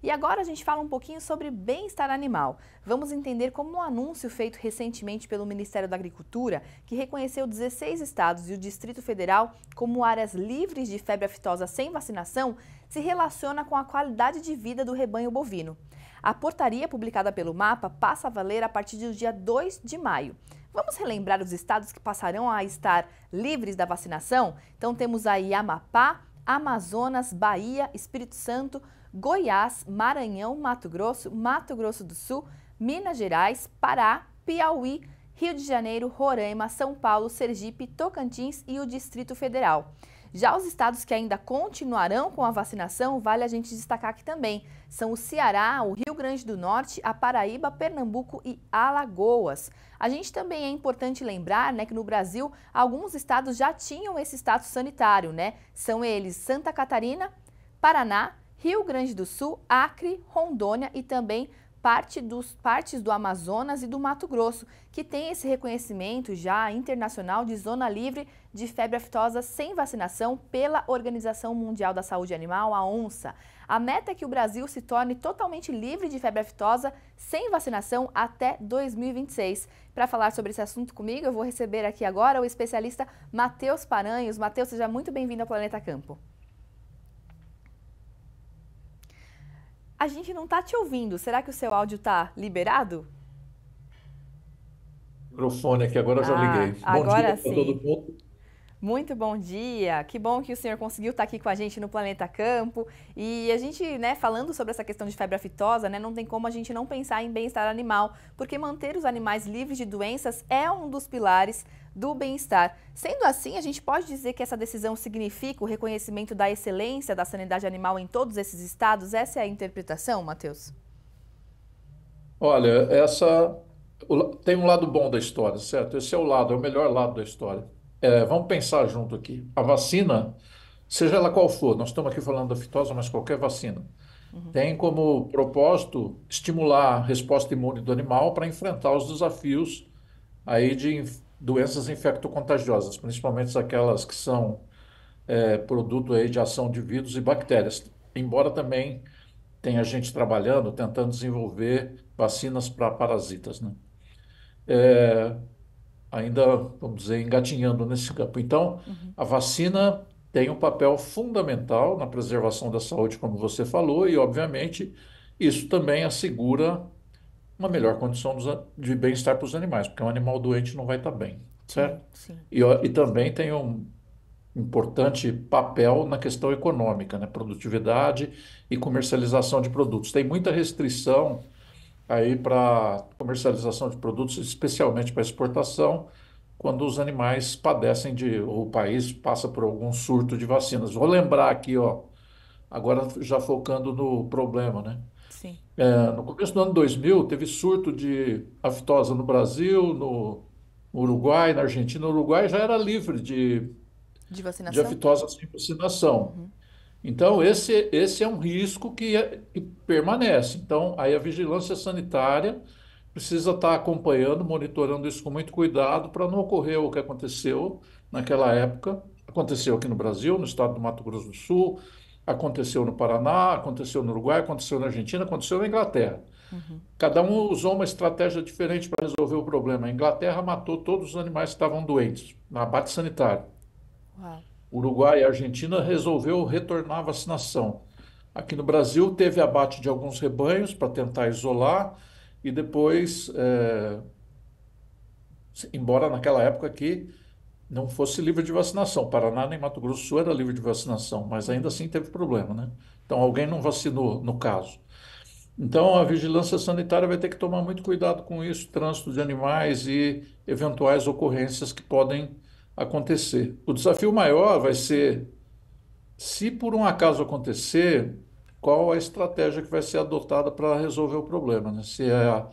E agora a gente fala um pouquinho sobre bem-estar animal. Vamos entender como um anúncio feito recentemente pelo Ministério da Agricultura, que reconheceu 16 estados e o Distrito Federal como áreas livres de febre aftosa sem vacinação, se relaciona com a qualidade de vida do rebanho bovino. A portaria publicada pelo mapa passa a valer a partir do dia 2 de maio. Vamos relembrar os estados que passarão a estar livres da vacinação? Então temos aí Amapá, Amazonas, Bahia, Espírito Santo, Goiás, Maranhão, Mato Grosso, Mato Grosso do Sul, Minas Gerais, Pará, Piauí, Rio de Janeiro, Roraima, São Paulo, Sergipe, Tocantins e o Distrito Federal. Já os estados que ainda continuarão com a vacinação, vale a gente destacar aqui também. São o Ceará, o Rio Grande do Norte, a Paraíba, Pernambuco e Alagoas. A gente também é importante lembrar né, que no Brasil alguns estados já tinham esse status sanitário, né? São eles Santa Catarina, Paraná, Rio Grande do Sul, Acre, Rondônia e também parte dos, partes do Amazonas e do Mato Grosso, que tem esse reconhecimento já internacional de zona livre de febre aftosa sem vacinação pela Organização Mundial da Saúde Animal, a ONSA. A meta é que o Brasil se torne totalmente livre de febre aftosa sem vacinação até 2026. Para falar sobre esse assunto comigo, eu vou receber aqui agora o especialista Matheus Paranhos. Matheus, seja muito bem-vindo ao Planeta Campo. A gente não está te ouvindo. Será que o seu áudio está liberado? Microfone aqui, agora já ah, liguei. Agora bom dia sim. todo mundo. Muito bom dia. Que bom que o senhor conseguiu estar tá aqui com a gente no Planeta Campo. E a gente, né, falando sobre essa questão de febre aftosa, né, não tem como a gente não pensar em bem-estar animal, porque manter os animais livres de doenças é um dos pilares do bem-estar. Sendo assim, a gente pode dizer que essa decisão significa o reconhecimento da excelência da sanidade animal em todos esses estados? Essa é a interpretação, Matheus? Olha, essa tem um lado bom da história, certo? Esse é o lado, é o melhor lado da história. É, vamos pensar junto aqui. A vacina, seja ela qual for, nós estamos aqui falando da fitosa, mas qualquer vacina, uhum. tem como propósito estimular a resposta imune do animal para enfrentar os desafios aí de doenças infectocontagiosas, principalmente aquelas que são é, produto aí de ação de vírus e bactérias. Embora também tenha gente trabalhando, tentando desenvolver vacinas para parasitas, né? É, ainda, vamos dizer, engatinhando nesse campo. Então, uhum. a vacina tem um papel fundamental na preservação da saúde, como você falou, e, obviamente, isso também assegura uma melhor condição de bem-estar para os animais, porque um animal doente não vai estar tá bem, certo? Sim. sim. E, e também tem um importante papel na questão econômica, né? produtividade e comercialização de produtos. Tem muita restrição aí para comercialização de produtos, especialmente para exportação, quando os animais padecem de, ou o país passa por algum surto de vacinas. Vou lembrar aqui, ó, agora já focando no problema, né? Sim. É, no começo do ano 2000, teve surto de aftosa no Brasil, no Uruguai, na Argentina. O Uruguai já era livre de, de, vacinação? de aftosa sem vacinação. Uhum. Então, esse, esse é um risco que, é, que permanece. Então, aí a vigilância sanitária precisa estar acompanhando, monitorando isso com muito cuidado para não ocorrer o que aconteceu naquela época. Aconteceu aqui no Brasil, no estado do Mato Grosso do Sul, Aconteceu no Paraná, aconteceu no Uruguai, aconteceu na Argentina, aconteceu na Inglaterra. Uhum. Cada um usou uma estratégia diferente para resolver o problema. A Inglaterra matou todos os animais que estavam doentes, na abate sanitário. Uau. Uruguai e Argentina resolveu retornar a vacinação. Aqui no Brasil teve abate de alguns rebanhos para tentar isolar e depois, é... embora naquela época aqui não fosse livre de vacinação. Paraná nem Mato Grosso do Sul era livre de vacinação, mas ainda assim teve problema, né? Então alguém não vacinou no caso. Então a vigilância sanitária vai ter que tomar muito cuidado com isso, trânsito de animais e eventuais ocorrências que podem acontecer. O desafio maior vai ser se por um acaso acontecer, qual a estratégia que vai ser adotada para resolver o problema, né? Se é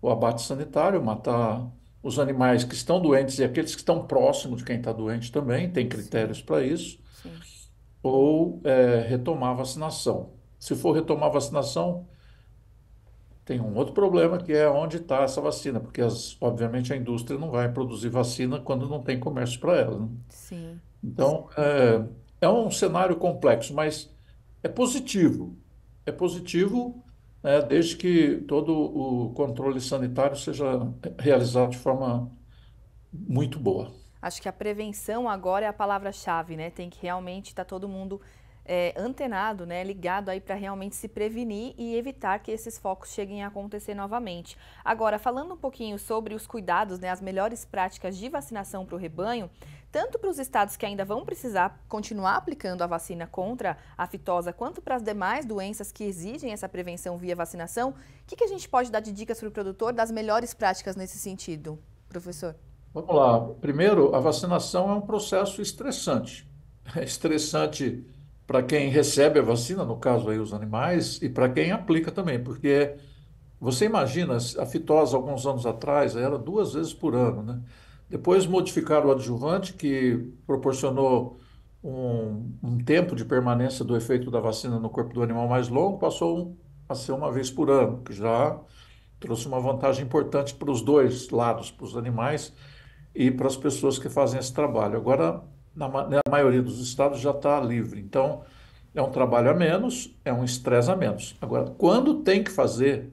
o abate sanitário, matar os animais que estão doentes e aqueles que estão próximos de quem está doente também, tem critérios para isso, Sim. ou é, retomar a vacinação. Se for retomar a vacinação, tem um outro problema que é onde está essa vacina, porque as, obviamente a indústria não vai produzir vacina quando não tem comércio para ela. Né? Sim. Então é, é um cenário complexo, mas é positivo. É positivo né, desde que todo o controle sanitário seja realizado de forma muito boa. Acho que a prevenção agora é a palavra-chave, né? Tem que realmente estar tá todo mundo é, antenado, né, ligado aí para realmente se prevenir e evitar que esses focos cheguem a acontecer novamente. Agora, falando um pouquinho sobre os cuidados, né, as melhores práticas de vacinação para o rebanho, tanto para os estados que ainda vão precisar continuar aplicando a vacina contra a aftosa, quanto para as demais doenças que exigem essa prevenção via vacinação, o que, que a gente pode dar de dicas para o produtor das melhores práticas nesse sentido, professor? Vamos lá. Primeiro, a vacinação é um processo estressante. É estressante para quem recebe a vacina, no caso aí os animais, e para quem aplica também, porque você imagina, a fitose alguns anos atrás era duas vezes por ano, né? Depois modificaram o adjuvante, que proporcionou um, um tempo de permanência do efeito da vacina no corpo do animal mais longo, passou a ser uma vez por ano, que já trouxe uma vantagem importante para os dois lados, para os animais e para as pessoas que fazem esse trabalho. Agora, na, na né, maioria dos estados já está livre. Então, é um trabalho a menos, é um estresse a menos. Agora, quando tem que fazer,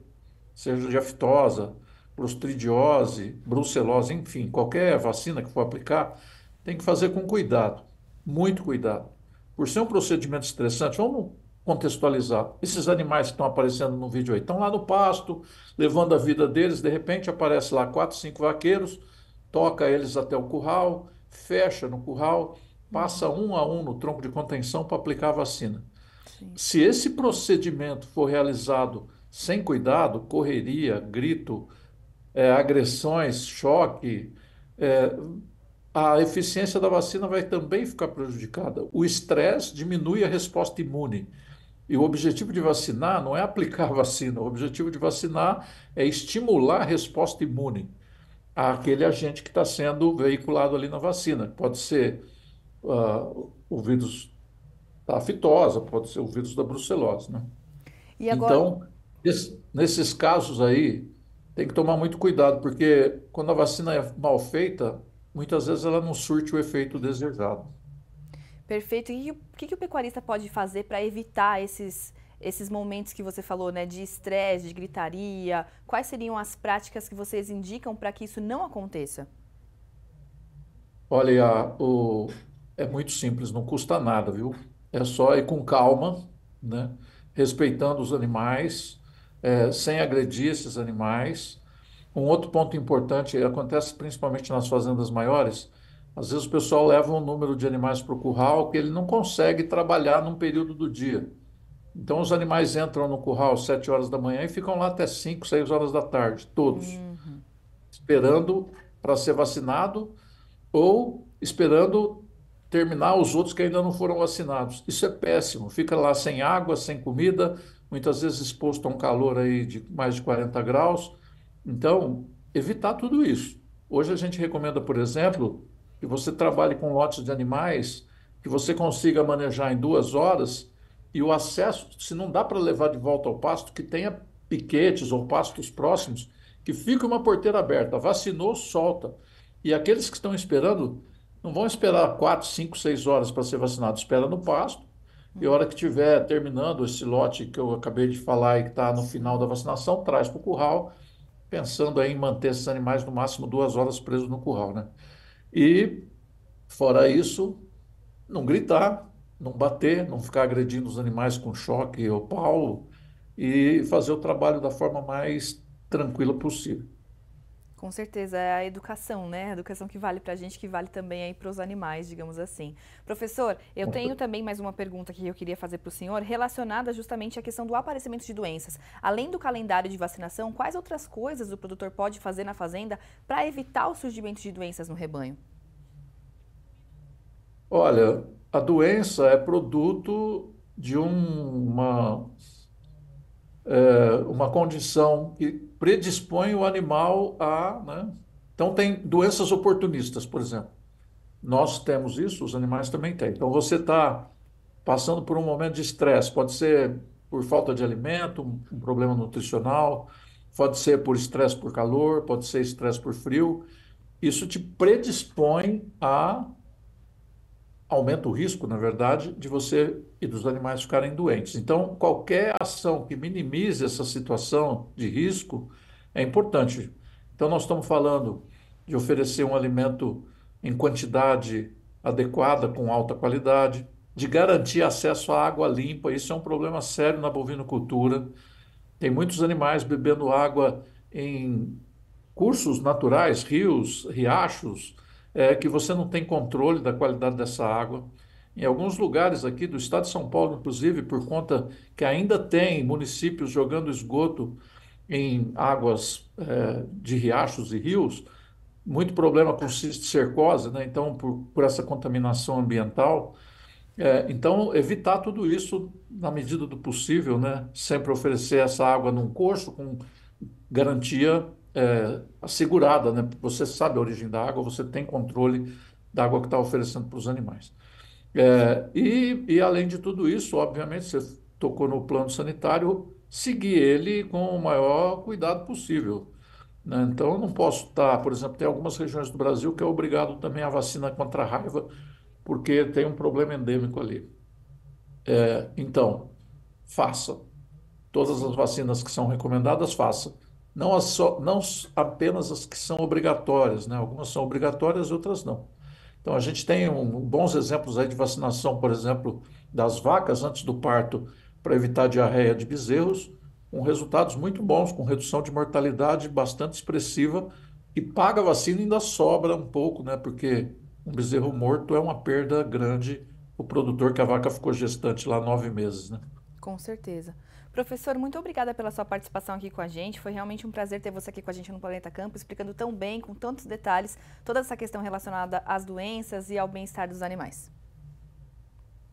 seja de aftosa, prostridiose, brucelose, enfim, qualquer vacina que for aplicar, tem que fazer com cuidado, muito cuidado. Por ser um procedimento estressante, vamos contextualizar. Esses animais que estão aparecendo no vídeo aí, estão lá no pasto, levando a vida deles, de repente aparece lá quatro, cinco vaqueiros, toca eles até o curral, fecha no curral, passa uhum. um a um no tronco de contenção para aplicar a vacina. Sim. Se esse procedimento for realizado sem cuidado, correria, grito, é, agressões, choque, é, a eficiência da vacina vai também ficar prejudicada. O estresse diminui a resposta imune. E o objetivo de vacinar não é aplicar vacina, o objetivo de vacinar é estimular a resposta imune àquele agente que está sendo veiculado ali na vacina. Pode ser uh, o vírus da fitosa, pode ser o vírus da brucelose. Né? Agora... Então, nesses casos aí, tem que tomar muito cuidado, porque quando a vacina é mal feita, muitas vezes ela não surte o efeito desejado. Perfeito. E o que, que o pecuarista pode fazer para evitar esses esses momentos que você falou, né, de estresse, de gritaria, quais seriam as práticas que vocês indicam para que isso não aconteça? Olha, o... é muito simples, não custa nada, viu? É só ir com calma, né? respeitando os animais, é, sem agredir esses animais. Um outro ponto importante, acontece principalmente nas fazendas maiores, às vezes o pessoal leva um número de animais para o curral que ele não consegue trabalhar num período do dia. Então os animais entram no curral às 7 horas da manhã e ficam lá até 5, 6 horas da tarde, todos, uhum. esperando para ser vacinado ou esperando terminar os outros que ainda não foram vacinados. Isso é péssimo. Fica lá sem água, sem comida, muitas vezes exposto a um calor aí de mais de 40 graus. Então, evitar tudo isso. Hoje a gente recomenda, por exemplo, que você trabalhe com lotes de animais que você consiga manejar em duas horas e o acesso, se não dá para levar de volta ao pasto, que tenha piquetes ou pastos próximos, que fique uma porteira aberta. Vacinou, solta. E aqueles que estão esperando, não vão esperar 4, 5, 6 horas para ser vacinado, espera no pasto. E a hora que tiver terminando esse lote que eu acabei de falar e que está no final da vacinação, traz para o curral, pensando em manter esses animais no máximo duas horas presos no curral, né? E, fora isso, não gritar, não bater, não ficar agredindo os animais com choque ou pau e fazer o trabalho da forma mais tranquila possível. Com certeza, é a educação, né? A educação que vale para a gente, que vale também aí para os animais, digamos assim. Professor, eu tenho também mais uma pergunta que eu queria fazer para o senhor, relacionada justamente à questão do aparecimento de doenças. Além do calendário de vacinação, quais outras coisas o produtor pode fazer na fazenda para evitar o surgimento de doenças no rebanho? Olha, a doença é produto de uma, é, uma condição que predispõe o animal a. Né? Então, tem doenças oportunistas, por exemplo. Nós temos isso, os animais também têm. Então, você está passando por um momento de estresse, pode ser por falta de alimento, um problema nutricional, pode ser por estresse por calor, pode ser estresse por frio. Isso te predispõe a aumenta o risco, na verdade, de você e dos animais ficarem doentes. Então, qualquer ação que minimize essa situação de risco é importante. Então, nós estamos falando de oferecer um alimento em quantidade adequada, com alta qualidade, de garantir acesso à água limpa. Isso é um problema sério na bovinocultura. Tem muitos animais bebendo água em cursos naturais, rios, riachos, é que você não tem controle da qualidade dessa água. Em alguns lugares aqui do estado de São Paulo, inclusive, por conta que ainda tem municípios jogando esgoto em águas é, de riachos e rios, muito problema com cisticercose, né? então, por, por essa contaminação ambiental. É, então, evitar tudo isso na medida do possível, né? sempre oferecer essa água num coxo com garantia é, assegurada, né? Você sabe a origem da água, você tem controle da água que está oferecendo para os animais. É, e, e, além de tudo isso, obviamente, você tocou no plano sanitário, seguir ele com o maior cuidado possível. Né? Então, eu não posso estar, tá, por exemplo, tem algumas regiões do Brasil que é obrigado também a vacina contra a raiva, porque tem um problema endêmico ali. É, então, faça. Todas as vacinas que são recomendadas, faça não, as só, não apenas as que são obrigatórias, né? algumas são obrigatórias, outras não. Então, a gente tem um, bons exemplos aí de vacinação, por exemplo, das vacas antes do parto para evitar diarreia de bezerros, com resultados muito bons, com redução de mortalidade bastante expressiva, e paga a vacina ainda sobra um pouco, né? porque um bezerro morto é uma perda grande o produtor que a vaca ficou gestante lá nove meses. Né? Com certeza. Professor, muito obrigada pela sua participação aqui com a gente. Foi realmente um prazer ter você aqui com a gente no Planeta Campo, explicando tão bem, com tantos detalhes, toda essa questão relacionada às doenças e ao bem-estar dos animais.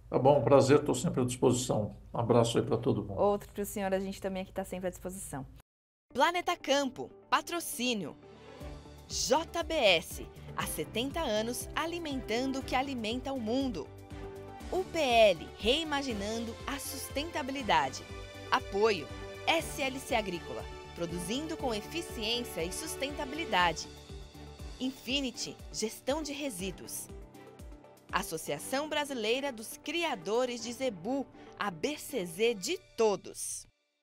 Tá bom, prazer, estou sempre à disposição. Um abraço aí para todo mundo. Outro para o senhor, a gente também aqui está sempre à disposição. Planeta Campo, patrocínio. JBS, há 70 anos alimentando o que alimenta o mundo. UPL Reimaginando a Sustentabilidade. Apoio SLC Agrícola Produzindo com Eficiência e Sustentabilidade. Infinity Gestão de Resíduos. Associação Brasileira dos Criadores de Zebu, a BCZ de todos.